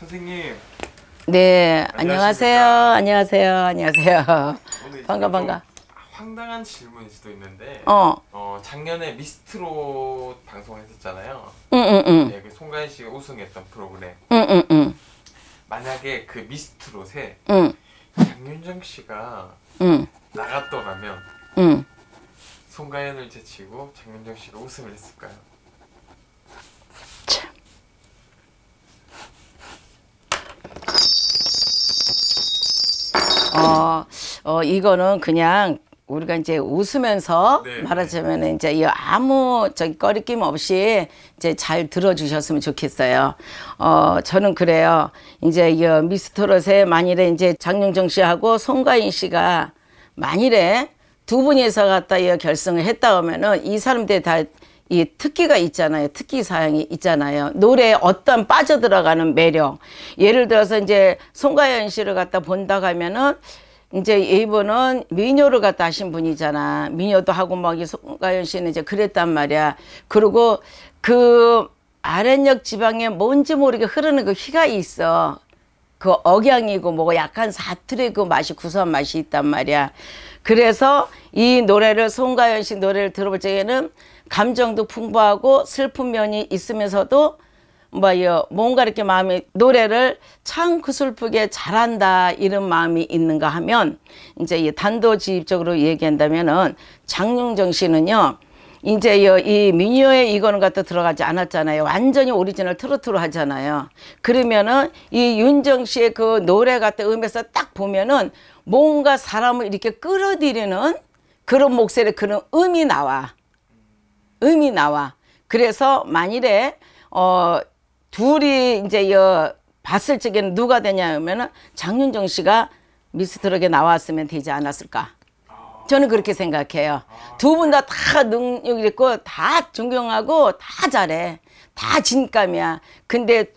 선생님. 네, 안녕하세요. 안녕하세요. 안녕하세요. 반가 반가. 황당한 질문일 수도 있는데 어. 어 작년에 미스트로 방송했었잖아요. 응응응. 네, 그 송가인 씨가 우승했던 프로그램. 응응응. 만약에 그 미스트롯에 응. 장윤정 씨가 나갔더라면 응. 송가인을 제치고 장윤정 씨가 우승을 했을까요? 어, 어 이거는 그냥 우리가 이제 웃으면서 네. 네. 말하자면 이제 이 아무 저기 꺼리낌 없이 이제 잘 들어주셨으면 좋겠어요. 어 저는 그래요. 이제 이 미스터롯에 만일에 이제 장영정 씨하고 송가인 씨가 만일에 두 분이서 갔다이 결승을 했다 하면은 이 사람들 다이 특기가 있잖아요. 특기 사항이 있잖아요. 노래에 어떤 빠져들어가는 매력. 예를 들어서 이제 송가연 씨를 갖다 본다 가면은 이제 이분은 미녀를 갖다 하신 분이잖아. 미녀도 하고 막 이 송가연 씨는 이제 그랬단 말이야. 그리고 그 아랫역 지방에 뭔지 모르게 흐르는 그 희가 있어. 그 억양이고 뭐고 약간 사투리 그 맛이 구수한 맛이 있단 말이야. 그래서 이 노래를 송가연 씨 노래를 들어볼 적에는 감정도 풍부하고 슬픈 면이 있으면서도 뭐요 뭔가 이렇게 마음이 노래를 참 그 슬프게 잘한다 이런 마음이 있는가 하면 이제 이단도직입적으로 얘기한다면은 장윤정 씨는요 이제이 민요의 이거는 갖다 들어가지 않았잖아요 완전히 오리지널 트로트로 하잖아요 그러면은 이 윤정 씨의 그 노래 같은 음에서 딱 보면은 뭔가 사람을 이렇게 끌어들이는 그런 목소리 그런 음이 나와 음이 나와. 그래서 만일에 어 둘이 이제 여 봤을 적에는 누가 되냐 하면은 장윤정 씨가 미스트럭에 나왔으면 되지 않았을까. 저는 그렇게 생각해요. 두 분 다 다 능력 있고 다 존경하고 다 잘해. 다 진감이야. 근데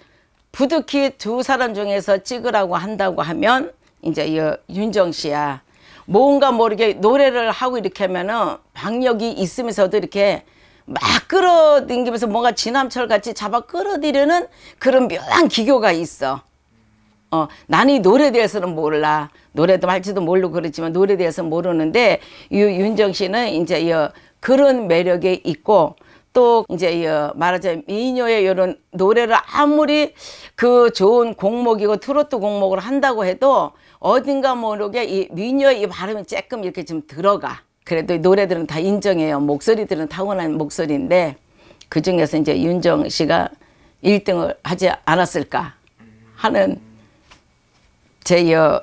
부득이 두 사람 중에서 찍으라고 한다고 하면 이제 이 윤정 씨야. 뭔가 모르게 노래를 하고 이렇게 하면은 박력이 있으면서도 이렇게 막 끌어당기면서 뭔가 지남철 같이 잡아 끌어들이는 그런 묘한 기교가 있어. 어, 나는 이 노래에 대해서는 몰라. 노래도 할지도 모르고 그렇지만 노래에 대해서 모르는데, 이 윤정 씨는 이제 여, 어, 그런 매력이 있고, 또 이제 여, 어, 말하자면 미녀의 이런 노래를 아무리 그 좋은 곡목이고 트로트 곡목을 한다고 해도 어딘가 모르게 이 미녀의 이 발음이 조금 이렇게 좀 들어가. 그래도 노래들은 다 인정해요. 목소리들은 타고난 목소리인데 그 중에서 이제 윤정 씨가 1등을 하지 않았을까 하는 제 여,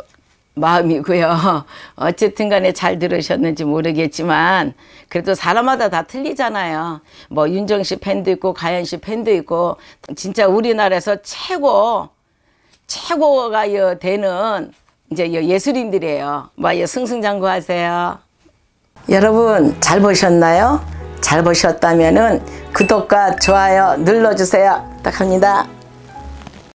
마음이고요. 어쨌든 간에 잘 들으셨는지 모르겠지만 그래도 사람마다 다 틀리잖아요. 뭐 윤정 씨 팬도 있고 가연 씨 팬도 있고 진짜 우리나라에서 최고 최고가 되는 이제 예술인들이에요. 뭐 승승장구하세요. 여러분 잘 보셨나요? 잘 보셨다면 구독과 좋아요 눌러주세요. 부탁합니다.